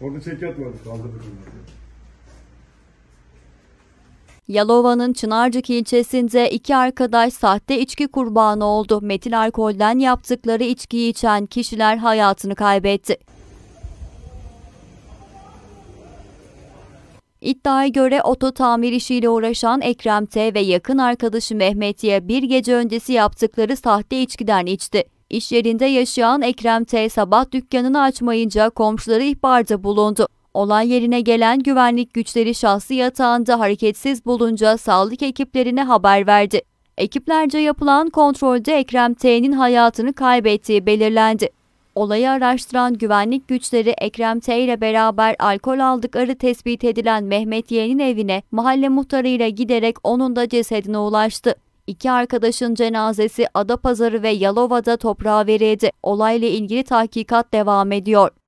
Orada çekyat vardı kaldırdık Yalova'nın Çınarcık ilçesinde iki arkadaş sahte içki kurbanı oldu. Metil alkolden yaptıkları içkiyi içen kişiler hayatını kaybetti. İddiaya göre oto tamir işiyle uğraşan Ekrem T ve yakın arkadaşı Mehmet'ye bir gece öncesi yaptıkları sahte içkiden içti. İş yerinde yaşayan Ekrem T. sabah dükkanını açmayınca komşuları ihbarda bulundu. Olay yerine gelen güvenlik güçleri şahsi yatağında hareketsiz bulunca sağlık ekiplerine haber verdi. Ekiplerce yapılan kontrolde Ekrem T'nin hayatını kaybettiği belirlendi. Olayı araştıran güvenlik güçleri Ekrem T ile beraber alkol aldıkları tespit edilen Mehmet Y'nin evine mahalle muhtarıyla giderek onun da cesedine ulaştı. İki arkadaşın cenazesi Adapazarı ve Yalova'da toprağa verildi. Olayla ilgili tahkikat devam ediyor.